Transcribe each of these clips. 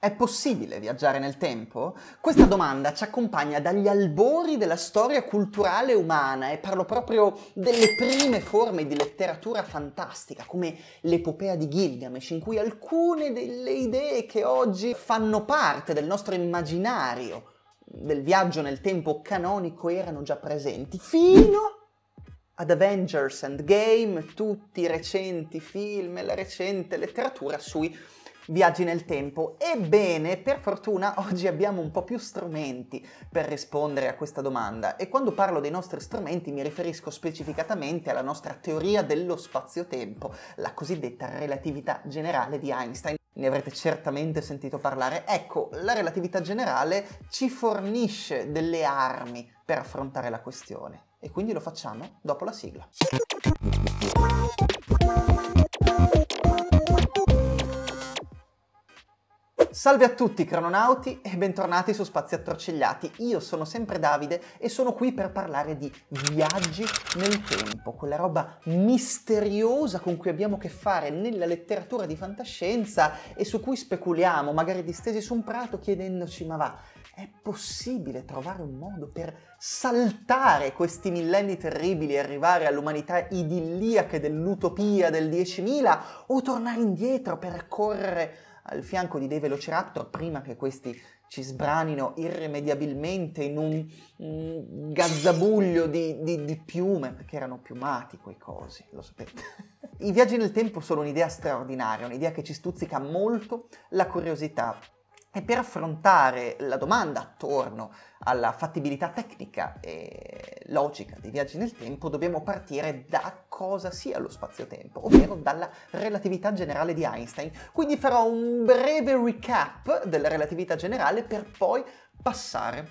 È possibile viaggiare nel tempo? Questa domanda ci accompagna dagli albori della storia culturale umana e parlo proprio delle prime forme di letteratura fantastica, come l'epopea di Gilgamesh, in cui alcune delle idee che oggi fanno parte del nostro immaginario del viaggio nel tempo canonico erano già presenti, fino ad Avengers Endgame, tutti i recenti film e la recente letteratura sui viaggi nel tempo. Ebbene, per fortuna oggi abbiamo un po' più strumenti per rispondere a questa domanda e quando parlo dei nostri strumenti mi riferisco specificatamente alla nostra teoria dello spazio-tempo, la cosiddetta relatività generale di Einstein ne avrete certamente sentito parlare. Ecco, la relatività generale ci fornisce delle armi per affrontare la questione e quindi lo facciamo dopo la sigla. Salve a tutti crononauti e bentornati su Spazi Attorcigliati. Io sono sempre Davide e sono qui per parlare di viaggi nel tempo, quella roba misteriosa con cui abbiamo a che fare nella letteratura di fantascienza e su cui speculiamo, magari distesi su un prato chiedendoci ma va, è possibile trovare un modo per saltare questi millenni terribili e arrivare all'umanità idilliaca dell'utopia del 10.000 o tornare indietro, per percorrere al fianco di dei velociraptor prima che questi ci sbranino irrimediabilmente in un mm, gazzabuglio di, di, di piume, perché erano piumati quei cosi, lo sapete. I viaggi nel tempo sono un'idea straordinaria, un'idea che ci stuzzica molto la curiosità e per affrontare la domanda attorno alla fattibilità tecnica e logica dei viaggi nel tempo, dobbiamo partire da cosa sia lo spazio-tempo, ovvero dalla relatività generale di Einstein. Quindi farò un breve recap della relatività generale per poi passare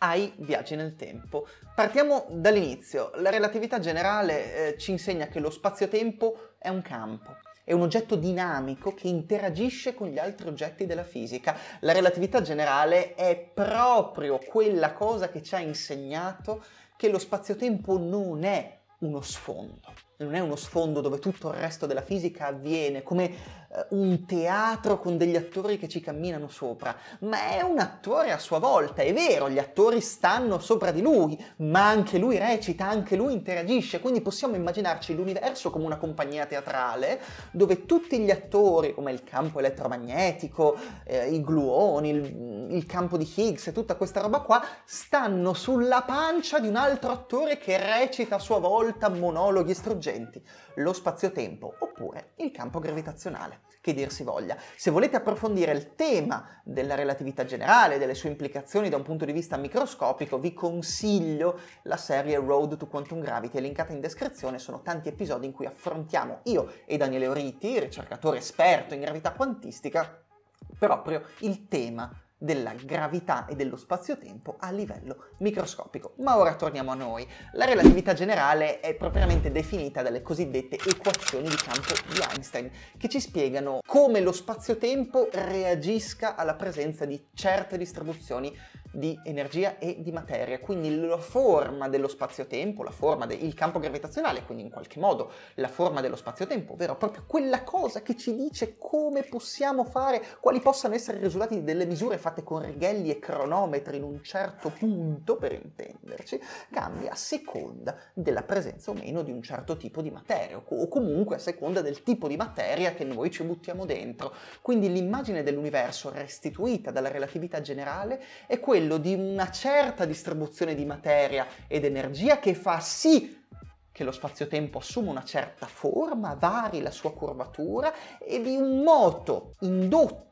ai viaggi nel tempo. Partiamo dall'inizio. La relatività generale eh, ci insegna che lo spazio-tempo è un campo è un oggetto dinamico che interagisce con gli altri oggetti della fisica. La relatività generale è proprio quella cosa che ci ha insegnato che lo spazio-tempo non è uno sfondo non è uno sfondo dove tutto il resto della fisica avviene come eh, un teatro con degli attori che ci camminano sopra, ma è un attore a sua volta, è vero, gli attori stanno sopra di lui, ma anche lui recita, anche lui interagisce, quindi possiamo immaginarci l'universo come una compagnia teatrale dove tutti gli attori, come il campo elettromagnetico, eh, i gluoni, il, il campo di Higgs e tutta questa roba qua, stanno sulla pancia di un altro attore che recita a sua volta monologhi struggenti emergenti, lo spazio-tempo oppure il campo gravitazionale, che dir si voglia. Se volete approfondire il tema della relatività generale, delle sue implicazioni da un punto di vista microscopico, vi consiglio la serie Road to Quantum Gravity, linkata in descrizione, sono tanti episodi in cui affrontiamo io e Daniele Oriti, ricercatore esperto in gravità quantistica, proprio il tema della gravità e dello spazio-tempo a livello microscopico. Ma ora torniamo a noi. La relatività generale è propriamente definita dalle cosiddette equazioni di campo di Einstein, che ci spiegano come lo spazio-tempo reagisca alla presenza di certe distribuzioni di energia e di materia, quindi la forma dello spazio-tempo, la forma del campo gravitazionale, quindi in qualche modo la forma dello spazio-tempo, ovvero proprio quella cosa che ci dice come possiamo fare, quali possano essere i risultati delle misure fatte con righelli e cronometri in un certo punto, per intenderci, cambia a seconda della presenza o meno di un certo tipo di materia, o comunque a seconda del tipo di materia che noi ci buttiamo dentro. Quindi l'immagine dell'universo restituita dalla relatività generale è quella quello di una certa distribuzione di materia ed energia che fa sì che lo spazio-tempo assuma una certa forma, vari la sua curvatura e di un moto indotto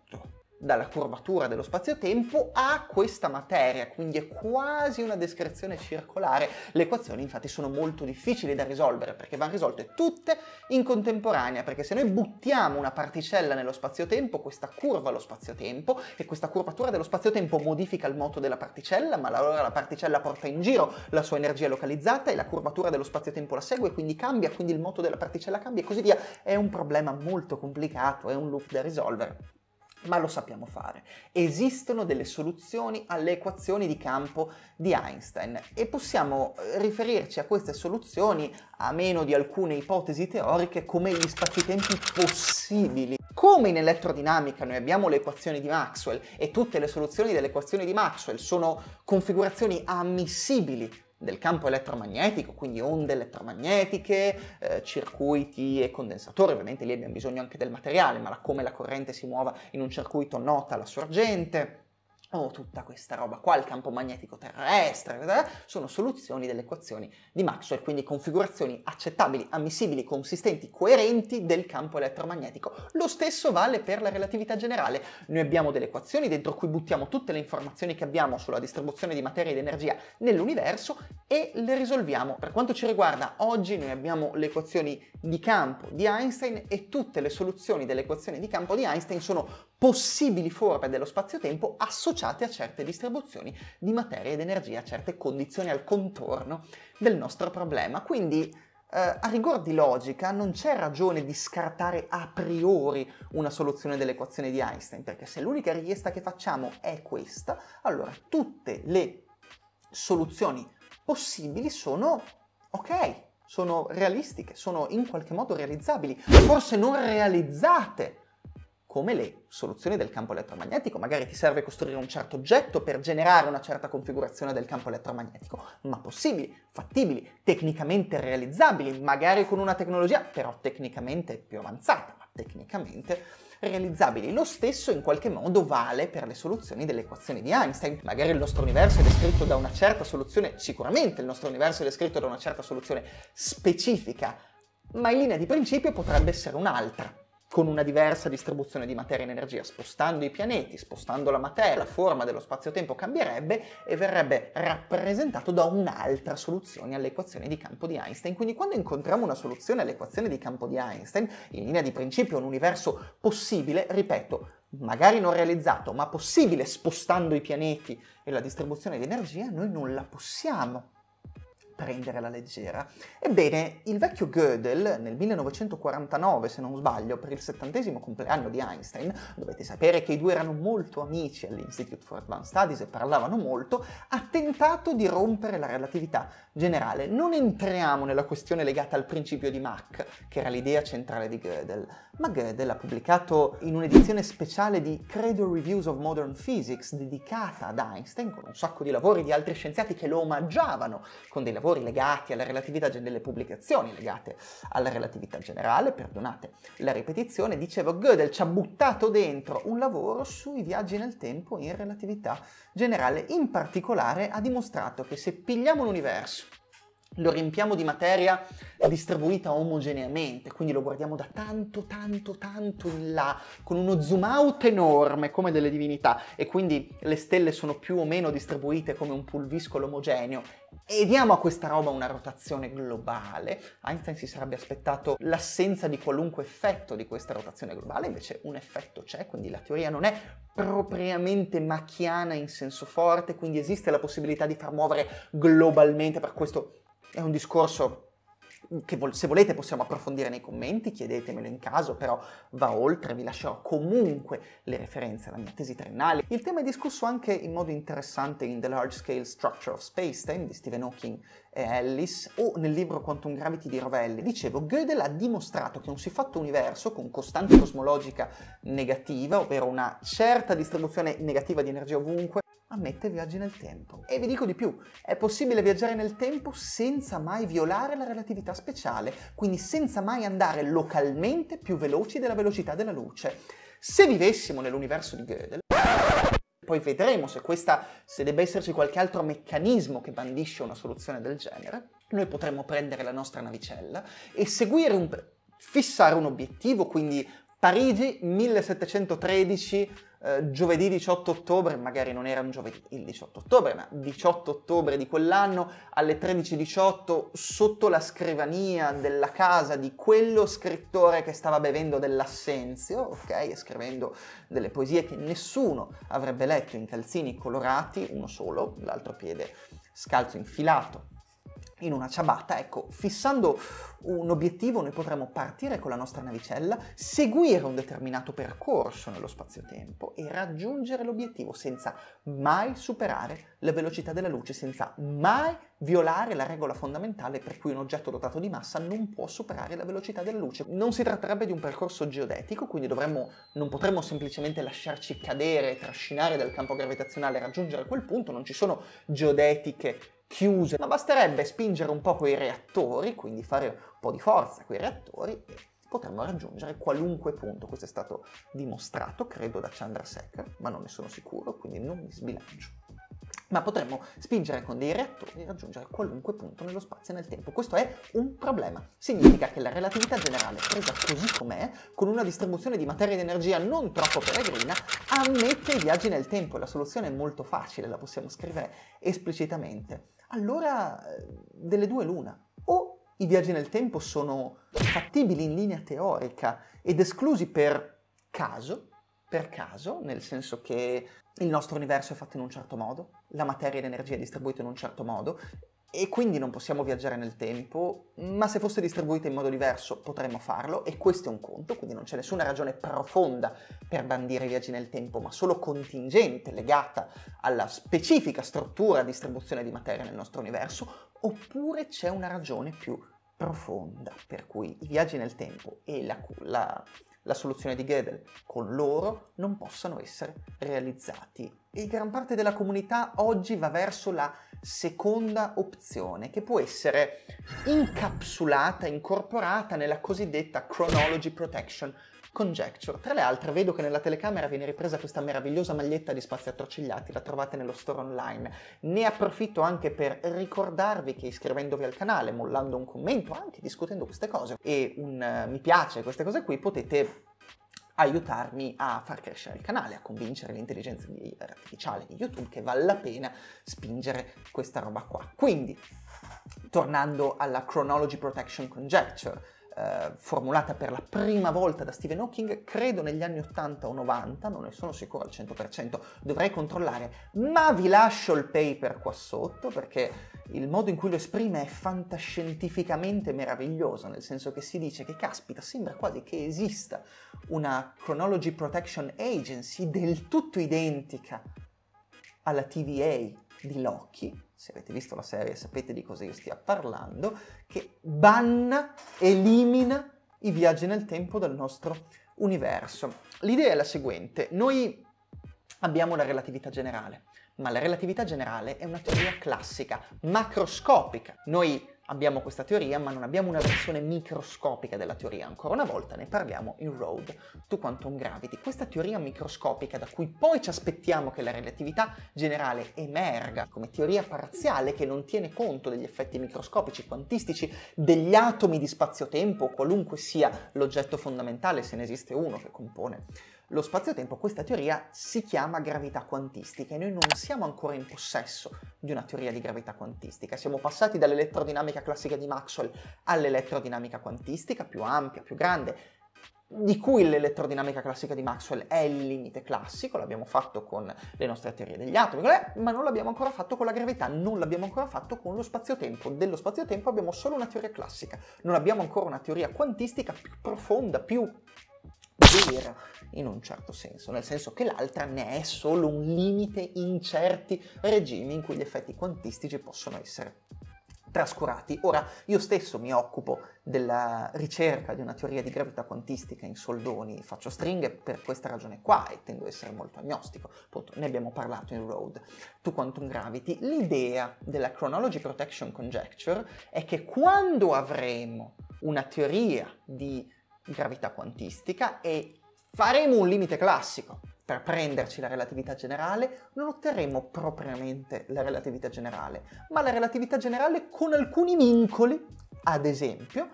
dalla curvatura dello spazio-tempo a questa materia, quindi è quasi una descrizione circolare. Le equazioni infatti sono molto difficili da risolvere perché vanno risolte tutte in contemporanea, perché se noi buttiamo una particella nello spazio-tempo, questa curva lo spazio-tempo e questa curvatura dello spazio-tempo modifica il moto della particella, ma allora la particella porta in giro la sua energia localizzata e la curvatura dello spazio-tempo la segue, quindi cambia, quindi il moto della particella cambia e così via. È un problema molto complicato, è un loop da risolvere ma lo sappiamo fare. Esistono delle soluzioni alle equazioni di campo di Einstein e possiamo eh, riferirci a queste soluzioni, a meno di alcune ipotesi teoriche, come gli spazitempi possibili. Come in elettrodinamica noi abbiamo le equazioni di Maxwell e tutte le soluzioni delle equazioni di Maxwell sono configurazioni ammissibili del campo elettromagnetico, quindi onde elettromagnetiche, eh, circuiti e condensatori, ovviamente lì abbiamo bisogno anche del materiale, ma la, come la corrente si muova in un circuito nota la sorgente o oh, tutta questa roba qua, il campo magnetico terrestre, eh, sono soluzioni delle equazioni di Maxwell, quindi configurazioni accettabili, ammissibili, consistenti, coerenti del campo elettromagnetico. Lo stesso vale per la relatività generale. Noi abbiamo delle equazioni dentro cui buttiamo tutte le informazioni che abbiamo sulla distribuzione di materia ed energia nell'universo e le risolviamo. Per quanto ci riguarda, oggi noi abbiamo le equazioni di campo di Einstein e tutte le soluzioni delle equazioni di campo di Einstein sono possibili forme dello spazio-tempo associate a certe distribuzioni di materia ed energia, a certe condizioni al contorno del nostro problema. Quindi Uh, a rigor di logica non c'è ragione di scartare a priori una soluzione dell'equazione di Einstein, perché se l'unica richiesta che facciamo è questa, allora tutte le soluzioni possibili sono ok, sono realistiche, sono in qualche modo realizzabili, forse non realizzate come le soluzioni del campo elettromagnetico. Magari ti serve costruire un certo oggetto per generare una certa configurazione del campo elettromagnetico, ma possibili, fattibili, tecnicamente realizzabili, magari con una tecnologia però tecnicamente più avanzata, ma tecnicamente realizzabili. Lo stesso in qualche modo vale per le soluzioni delle equazioni di Einstein. Magari il nostro universo è descritto da una certa soluzione, sicuramente il nostro universo è descritto da una certa soluzione specifica, ma in linea di principio potrebbe essere un'altra con una diversa distribuzione di materia e energia, spostando i pianeti, spostando la materia, la forma dello spazio-tempo cambierebbe e verrebbe rappresentato da un'altra soluzione all'equazione di campo di Einstein. Quindi quando incontriamo una soluzione all'equazione di campo di Einstein, in linea di principio un universo possibile, ripeto, magari non realizzato, ma possibile spostando i pianeti e la distribuzione di energia, noi non la possiamo prendere la leggera. Ebbene, il vecchio Gödel nel 1949, se non sbaglio, per il settantesimo compleanno di Einstein, dovete sapere che i due erano molto amici all'Institute for Advanced Studies e parlavano molto, ha tentato di rompere la relatività generale. Non entriamo nella questione legata al principio di Mach, che era l'idea centrale di Gödel, ma Gödel ha pubblicato in un'edizione speciale di Credo Reviews of Modern Physics dedicata ad Einstein, con un sacco di lavori di altri scienziati che lo omaggiavano con dei lavori lavori legati alla relatività delle pubblicazioni legate alla relatività generale, perdonate la ripetizione, dicevo Gödel ci ha buttato dentro un lavoro sui viaggi nel tempo in relatività generale, in particolare ha dimostrato che se pigliamo l'universo lo riempiamo di materia distribuita omogeneamente, quindi lo guardiamo da tanto, tanto, tanto in là, con uno zoom out enorme come delle divinità, e quindi le stelle sono più o meno distribuite come un pulviscolo omogeneo, e diamo a questa roba una rotazione globale. Einstein si sarebbe aspettato l'assenza di qualunque effetto di questa rotazione globale, invece un effetto c'è, quindi la teoria non è propriamente macchiana in senso forte, quindi esiste la possibilità di far muovere globalmente, per questo è un discorso Mm, che vol- se volete possiamo approfondire nei commenti, chiedetemelo in caso, però va oltre, vi lascerò comunque le referenze alla mia tesi triennale. Il tema è discusso anche in modo interessante in The Large Scale Structure of Space-Time di Stephen Hawking e Ellis o nel libro Quantum Gravity di Rovelli. Dicevo, Gödel ha dimostrato che un siffatto universo con costante cosmologica negativa, ovvero una certa distribuzione negativa di energia ovunque, ammette viaggi nel tempo. E vi dico di più, è possibile viaggiare nel tempo senza mai violare la relatività speciale, quindi senza mai andare localmente più veloci della velocità della luce. Se vivessimo nell'universo di Gödel, poi vedremo se, questa, se debba esserci qualche altro meccanismo che bandisce una soluzione del genere, noi potremmo prendere la nostra navicella e seguire un fissare un obiettivo, quindi Parigi 1713, eh, giovedì 18 ottobre, magari non era un giovedì il 18 ottobre, ma 18 ottobre di quell'anno alle 13.18 sotto la scrivania della casa di quello scrittore che stava bevendo dell'assenzio, ok, e scrivendo delle poesie che nessuno avrebbe letto in calzini colorati, uno solo, l'altro piede scalzo infilato in una ciabatta, ecco, fissando un obiettivo noi potremmo partire con la nostra navicella, seguire un determinato percorso nello spazio-tempo e raggiungere l'obiettivo senza mai superare la velocità della luce, senza mai violare la regola fondamentale per cui un oggetto dotato di massa non può superare la velocità della luce. Non si tratterebbe di un percorso geodetico, quindi dovremmo, non potremmo semplicemente lasciarci cadere, trascinare dal campo gravitazionale e raggiungere quel punto, non ci sono geodetiche chiuse, ma basterebbe spingere un po' quei reattori, quindi fare un po' di forza quei reattori e potremmo raggiungere qualunque punto. Questo è stato dimostrato, credo, da Chandrasekhar, ma non ne sono sicuro, quindi non mi sbilancio. Ma potremmo spingere con dei reattori e raggiungere qualunque punto nello spazio e nel tempo. Questo è un problema. Significa che la relatività generale, presa così com'è, con una distribuzione di materia ed energia non troppo peregrina, ammette i viaggi nel tempo. La soluzione è molto facile, la possiamo scrivere esplicitamente allora delle due l'una. O i viaggi nel tempo sono fattibili in linea teorica ed esclusi per caso, per caso, nel senso che il nostro universo è fatto in un certo modo, la materia e l'energia è distribuita in un certo modo, e quindi non possiamo viaggiare nel tempo, ma se fosse distribuita in modo diverso potremmo farlo e questo è un conto, quindi non c'è nessuna ragione profonda per bandire i viaggi nel tempo, ma solo contingente legata alla specifica struttura e distribuzione di materia nel nostro universo, oppure c'è una ragione più profonda per cui i viaggi nel tempo e la, la la soluzione di Gödel, con loro non possano essere realizzati. E gran parte della comunità oggi va verso la seconda opzione, che può essere incapsulata, incorporata nella cosiddetta Chronology Protection Conjecture. Tra le altre vedo che nella telecamera viene ripresa questa meravigliosa maglietta di spazi attorcigliati, la trovate nello store online. Ne approfitto anche per ricordarvi che iscrivendovi al canale, mollando un commento, anche discutendo queste cose e un uh, mi piace, queste cose qui, potete aiutarmi a far crescere il canale, a convincere l'intelligenza artificiale di YouTube che vale la pena spingere questa roba qua. Quindi, tornando alla Chronology Protection Conjecture, eh, formulata per la prima volta da Stephen Hawking, credo negli anni 80 o 90, non ne sono sicuro al 100%, dovrei controllare, ma vi lascio il paper qua sotto perché il modo in cui lo esprime è fantascientificamente meraviglioso, nel senso che si dice che caspita, sembra quasi che esista una Chronology Protection Agency del tutto identica alla TVA, di Loki, se avete visto la serie sapete di cosa io stia parlando, che banna, elimina i viaggi nel tempo dal nostro universo. L'idea è la seguente, noi abbiamo la relatività generale, ma la relatività generale è una teoria classica, macroscopica. Noi Abbiamo questa teoria, ma non abbiamo una versione microscopica della teoria. Ancora una volta ne parliamo in Road to Quantum Gravity. Questa teoria microscopica da cui poi ci aspettiamo che la relatività generale emerga come teoria parziale che non tiene conto degli effetti microscopici quantistici degli atomi di spazio-tempo, qualunque sia l'oggetto fondamentale, se ne esiste uno che compone lo spazio-tempo, questa teoria si chiama gravità quantistica e noi non siamo ancora in possesso di una teoria di gravità quantistica. Siamo passati dall'elettrodinamica classica di Maxwell all'elettrodinamica quantistica, più ampia, più grande, di cui l'elettrodinamica classica di Maxwell è il limite classico, l'abbiamo fatto con le nostre teorie degli atomi, ma non l'abbiamo ancora fatto con la gravità, non l'abbiamo ancora fatto con lo spazio-tempo. Dello spazio-tempo abbiamo solo una teoria classica, non abbiamo ancora una teoria quantistica più profonda, più queer in un certo senso, nel senso che l'altra ne è solo un limite in certi regimi in cui gli effetti quantistici possono essere trascurati. Ora, io stesso mi occupo della ricerca di una teoria di gravità quantistica in soldoni, faccio stringhe per questa ragione qua e tendo ad essere molto agnostico, appunto ne abbiamo parlato in Road to Quantum Gravity. L'idea della Chronology Protection Conjecture è che quando avremo una teoria di gravità quantistica e faremo un limite classico. Per prenderci la relatività generale non otterremo propriamente la relatività generale, ma la relatività generale con alcuni vincoli, ad esempio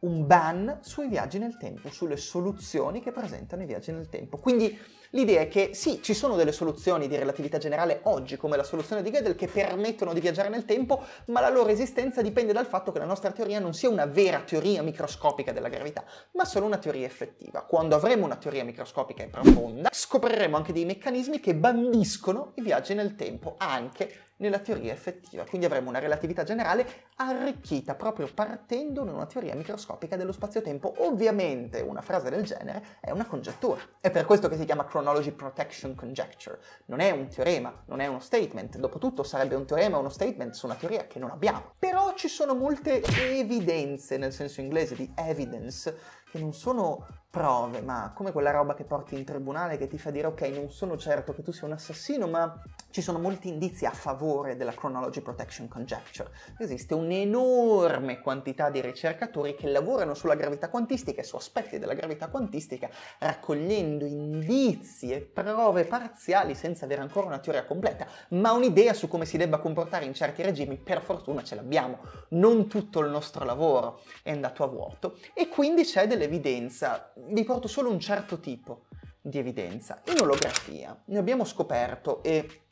un ban sui viaggi nel tempo, sulle soluzioni che presentano i viaggi nel tempo. Quindi l'idea è che sì, ci sono delle soluzioni di relatività generale oggi, come la soluzione di Gödel, che permettono di viaggiare nel tempo, ma la loro esistenza dipende dal fatto che la nostra teoria non sia una vera teoria microscopica della gravità, ma solo una teoria effettiva. Quando avremo una teoria microscopica e profonda, scopriremo anche dei meccanismi che bandiscono i viaggi nel tempo, anche nella teoria effettiva. Quindi avremo una relatività generale arricchita proprio partendo da una teoria microscopica dello spazio-tempo. Ovviamente una frase del genere è una congettura. È per questo che si chiama Chronology Protection Conjecture. Non è un teorema, non è uno statement. Dopotutto sarebbe un teorema o uno statement su una teoria che non abbiamo. Però ci sono molte evidenze, nel senso inglese di evidence, che non sono prove, ma come quella roba che porti in tribunale che ti fa dire ok, non sono certo che tu sia un assassino, ma ci sono molti indizi a favore della Chronology Protection Conjecture. Esiste un'enorme quantità di ricercatori che lavorano sulla gravità quantistica e su aspetti della gravità quantistica, raccogliendo indizi e prove parziali senza avere ancora una teoria completa, ma un'idea su come si debba comportare in certi regimi, per fortuna ce l'abbiamo. Non tutto il nostro lavoro è andato a vuoto e quindi c'è del dell'evidenza, vi porto solo un certo tipo di evidenza. In olografia ne abbiamo scoperto, e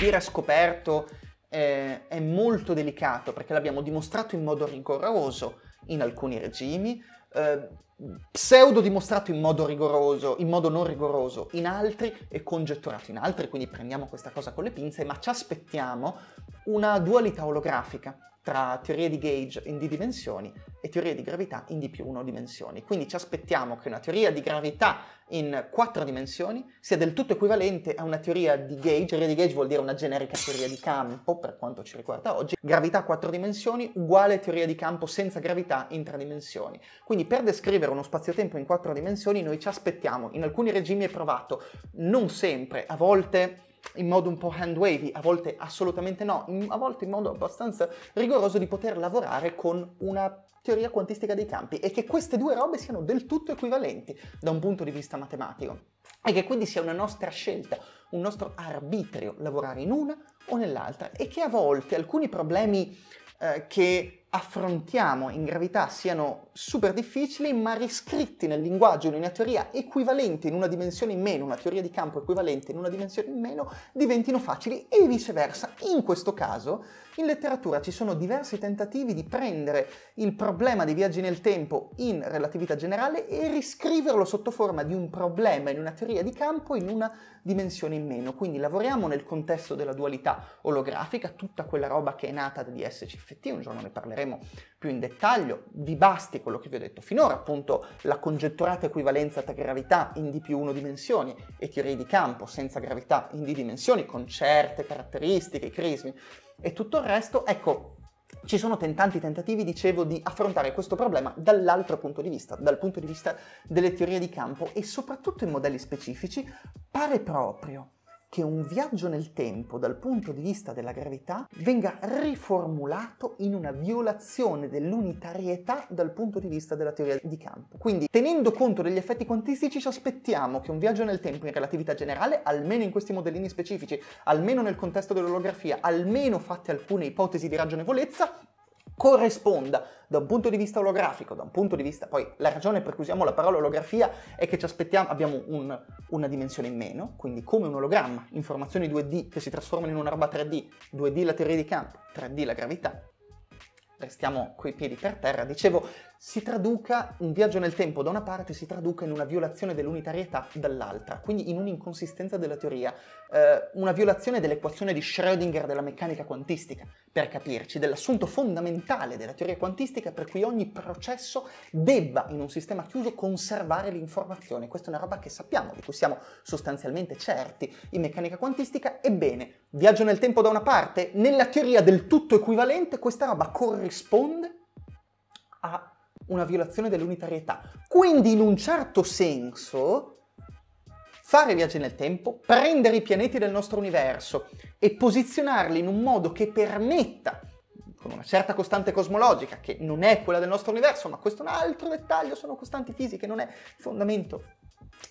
dire scoperto eh, è molto delicato perché l'abbiamo dimostrato in modo rigoroso in alcuni regimi, eh, pseudo dimostrato in modo rigoroso, in modo non rigoroso in altri e congetturato in altri, quindi prendiamo questa cosa con le pinze, ma ci aspettiamo una dualità olografica tra teoria di gauge in d dimensioni e teoria di gravità in d più 1 dimensioni. Quindi ci aspettiamo che una teoria di gravità in 4 dimensioni sia del tutto equivalente a una teoria di gauge, teoria di gauge vuol dire una generica teoria di campo per quanto ci riguarda oggi, gravità a 4 dimensioni uguale teoria di campo senza gravità in 3 dimensioni. Quindi per descrivere uno spazio-tempo in 4 dimensioni noi ci aspettiamo, in alcuni regimi è provato, non sempre, a volte in modo un po' hand wavy, a volte assolutamente no, a volte in modo abbastanza rigoroso di poter lavorare con una teoria quantistica dei campi e che queste due robe siano del tutto equivalenti da un punto di vista matematico e che quindi sia una nostra scelta, un nostro arbitrio lavorare in una o nell'altra e che a volte alcuni problemi eh, che affrontiamo in gravità siano super difficili, ma riscritti nel linguaggio in una teoria equivalente in una dimensione in meno, una teoria di campo equivalente in una dimensione in meno, diventino facili e viceversa. In questo caso, in letteratura ci sono diversi tentativi di prendere il problema dei viaggi nel tempo in relatività generale e riscriverlo sotto forma di un problema in una teoria di campo in una dimensione in meno. Quindi lavoriamo nel contesto della dualità olografica, tutta quella roba che è nata di SCFT, un giorno ne parleremo parleremo più in dettaglio, vi basti quello che vi ho detto finora, appunto la congetturata equivalenza tra gravità in D più 1 dimensioni e teorie di campo senza gravità in D dimensioni, con certe caratteristiche, crismi e tutto il resto, ecco, ci sono tanti tentativi, dicevo, di affrontare questo problema dall'altro punto di vista, dal punto di vista delle teorie di campo e soprattutto in modelli specifici, pare proprio che un viaggio nel tempo dal punto di vista della gravità venga riformulato in una violazione dell'unitarietà dal punto di vista della teoria di campo. Quindi, tenendo conto degli effetti quantistici, ci aspettiamo che un viaggio nel tempo in relatività generale, almeno in questi modellini specifici, almeno nel contesto dell'olografia, almeno fatte alcune ipotesi di ragionevolezza, corrisponda da un punto di vista olografico, da un punto di vista... Poi la ragione per cui usiamo la parola olografia è che ci aspettiamo, abbiamo un, una dimensione in meno, quindi come un ologramma, informazioni 2D che si trasformano in una roba 3D, 2D la teoria di campo, 3D la gravità. Restiamo coi piedi per terra, dicevo, si traduca un viaggio nel tempo da una parte si traduca in una violazione dell'unitarietà dall'altra, quindi in un'inconsistenza della teoria, eh, una violazione dell'equazione di Schrödinger della meccanica quantistica, per capirci, dell'assunto fondamentale della teoria quantistica per cui ogni processo debba in un sistema chiuso conservare l'informazione. Questa è una roba che sappiamo, di cui siamo sostanzialmente certi in meccanica quantistica, ebbene, viaggio nel tempo da una parte, nella teoria del tutto equivalente questa roba corrisponde a una violazione dell'unitarietà. Quindi in un certo senso fare viaggi nel tempo, prendere i pianeti del nostro universo e posizionarli in un modo che permetta, con una certa costante cosmologica, che non è quella del nostro universo, ma questo è un altro dettaglio, sono costanti fisiche, non è il fondamento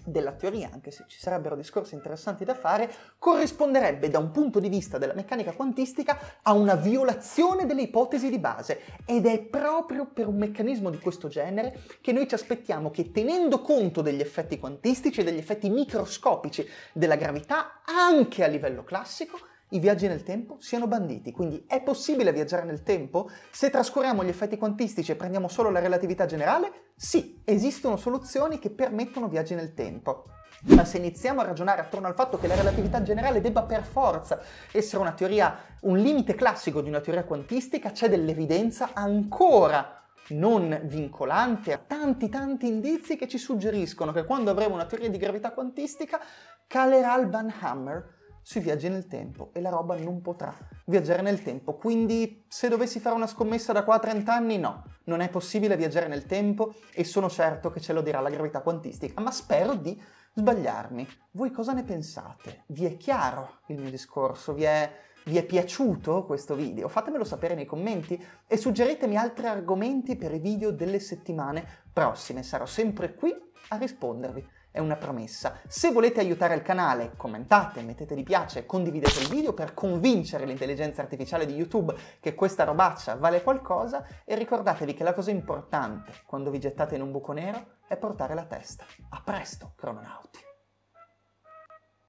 della teoria, anche se ci sarebbero discorsi interessanti da fare, corrisponderebbe da un punto di vista della meccanica quantistica a una violazione delle ipotesi di base ed è proprio per un meccanismo di questo genere che noi ci aspettiamo che tenendo conto degli effetti quantistici e degli effetti microscopici della gravità anche a livello classico, i viaggi nel tempo siano banditi. Quindi è possibile viaggiare nel tempo? Se trascuriamo gli effetti quantistici e prendiamo solo la relatività generale? Sì, esistono soluzioni che permettono viaggi nel tempo. Ma se iniziamo a ragionare attorno al fatto che la relatività generale debba per forza essere una teoria, un limite classico di una teoria quantistica, c'è dell'evidenza ancora non vincolante, tanti tanti indizi che ci suggeriscono che quando avremo una teoria di gravità quantistica calerà il Banhammer sui viaggi nel tempo e la roba non potrà viaggiare nel tempo. Quindi se dovessi fare una scommessa da qua a 30 anni, no, non è possibile viaggiare nel tempo e sono certo che ce lo dirà la gravità quantistica, ma spero di sbagliarmi. Voi cosa ne pensate? Vi è chiaro il mio discorso? Vi è vi è piaciuto questo video? Fatemelo sapere nei commenti e suggeritemi altri argomenti per i video delle settimane prossime. Sarò sempre qui a rispondervi è una promessa. Se volete aiutare il canale, commentate, mettete di piace, condividete il video per convincere l'intelligenza artificiale di YouTube che questa robaccia vale qualcosa e ricordatevi che la cosa importante quando vi gettate in un buco nero è portare la testa. A presto, crononauti!